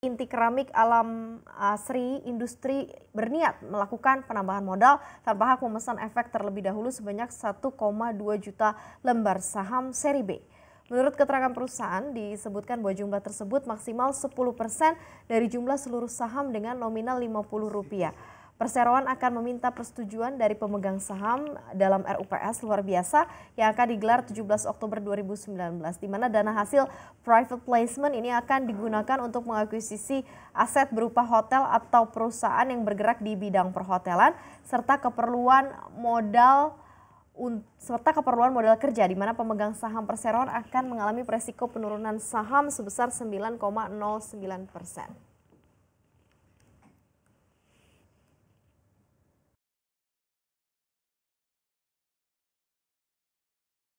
inti keramik alam asri eh, industri berniat melakukan penambahan modal tanpa hak memesan efek terlebih dahulu sebanyak 1,2 juta lembar saham seri B. Menurut keterangan perusahaan, disebutkan bahwa jumlah tersebut maksimal 10% dari jumlah seluruh saham dengan nominal Rp50. Perseroan akan meminta persetujuan dari pemegang saham dalam RUPS luar biasa yang akan digelar 17 Oktober 2019 di mana dana hasil private placement ini akan digunakan untuk mengakuisisi aset berupa hotel atau perusahaan yang bergerak di bidang perhotelan serta keperluan modal serta keperluan modal kerja di mana pemegang saham perseroan akan mengalami resiko penurunan saham sebesar 9,09 persen.